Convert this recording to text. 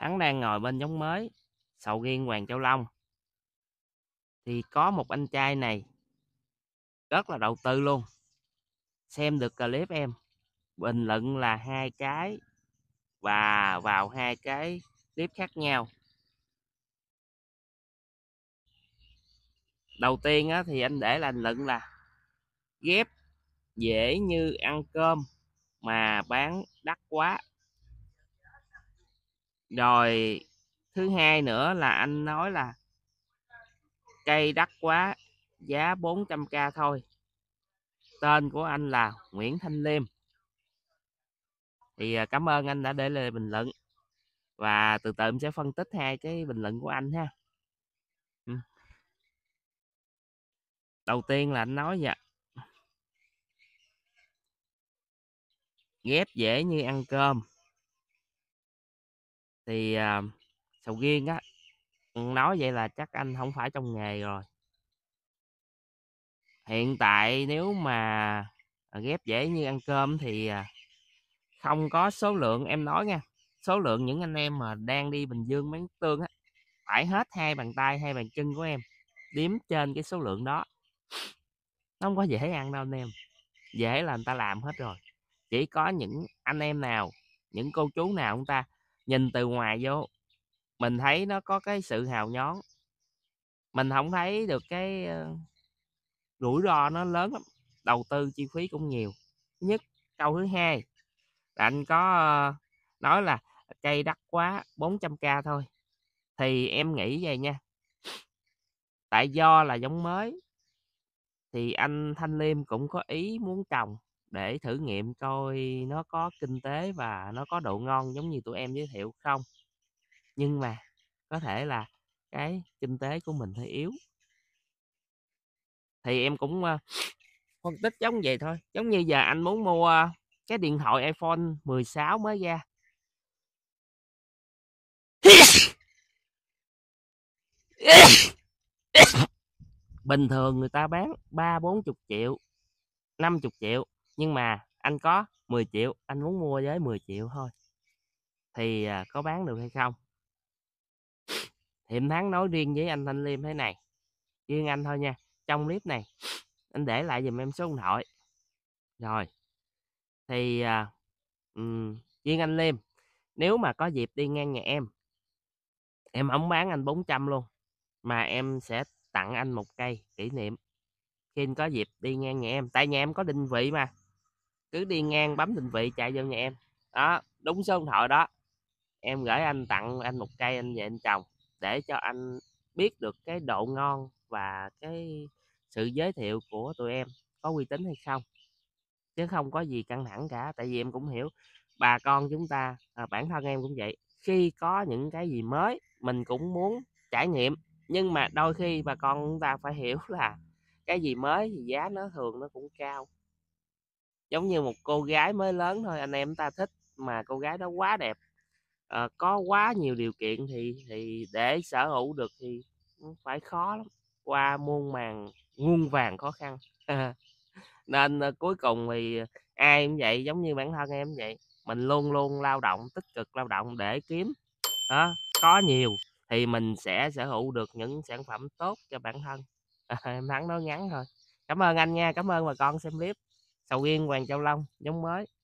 Thắng đang ngồi bên giống mới sầu riêng Hoàng Châu Long thì có một anh trai này rất là đầu tư luôn xem được clip em bình luận là hai cái và vào hai cái clip khác nhau đầu tiên á, thì anh để là anh luận là ghép dễ như ăn cơm mà bán đắt quá rồi thứ hai nữa là anh nói là cây đắt quá giá 400k thôi tên của anh là Nguyễn Thanh Liêm thì à, cảm ơn anh đã để lời bình luận và từ từ em sẽ phân tích hai cái bình luận của anh ha ừ. đầu tiên là anh nói vậy ghép dễ như ăn cơm thì à, sầu riêng á nói vậy là chắc anh không phải trong nghề rồi hiện tại nếu mà à, ghép dễ như ăn cơm thì à, không có số lượng em nói nha số lượng những anh em mà đang đi bình dương bán tương á phải hết hai bàn tay hai bàn chân của em điếm trên cái số lượng đó nó không có dễ ăn đâu anh em dễ là người ta làm hết rồi chỉ có những anh em nào những cô chú nào ông ta nhìn từ ngoài vô mình thấy nó có cái sự hào nhón mình không thấy được cái ờ, rủi ro nó lớn lắm đầu tư chi phí cũng nhiều nhất câu thứ hai là anh có ờ, nói là cây đắt quá 400k thôi thì em nghĩ vậy nha tại do là giống mới thì anh thanh liêm cũng có ý muốn trồng để thử nghiệm coi nó có kinh tế và nó có độ ngon giống như tụi em giới thiệu không nhưng mà có thể là cái kinh tế của mình hơi yếu thì em cũng ờ, phân tích giống vậy thôi giống như giờ anh muốn mua cái điện thoại iPhone 16 mới ra bình thường người ta bán ba bốn chục triệu năm chục triệu nhưng mà anh có 10 triệu anh muốn mua với 10 triệu thôi thì à, có bán được hay không thì thắng nói riêng với anh thanh liêm thế này riêng anh thôi nha trong clip này anh để lại dùm em số điện thoại rồi thì um, riêng anh liêm nếu mà có dịp đi ngang nhà em em không bán anh 400 luôn mà em sẽ tặng anh một cây kỷ niệm khi có dịp đi ngang nhà em tại nhà em có định vị mà cứ đi ngang bấm định vị chạy vô nhà em đó đúng số điện thoại đó em gửi anh tặng anh một cây anh về anh trồng để cho anh biết được cái độ ngon và cái sự giới thiệu của tụi em có uy tín hay không chứ không có gì căng thẳng cả tại vì em cũng hiểu bà con chúng ta à, bản thân em cũng vậy khi có những cái gì mới mình cũng muốn trải nghiệm nhưng mà đôi khi bà con chúng ta phải hiểu là cái gì mới thì giá nó thường nó cũng cao giống như một cô gái mới lớn thôi anh em ta thích mà cô gái đó quá đẹp à, có quá nhiều điều kiện thì thì để sở hữu được thì phải khó lắm qua muôn màng muôn vàng khó khăn nên à, cuối cùng thì ai cũng vậy giống như bản thân em vậy mình luôn luôn lao động tích cực lao động để kiếm đó có nhiều thì mình sẽ sở hữu được những sản phẩm tốt cho bản thân à, em thắng nói ngắn thôi cảm ơn anh nha cảm ơn bà con xem clip sầu riêng hoàng châu long giống mới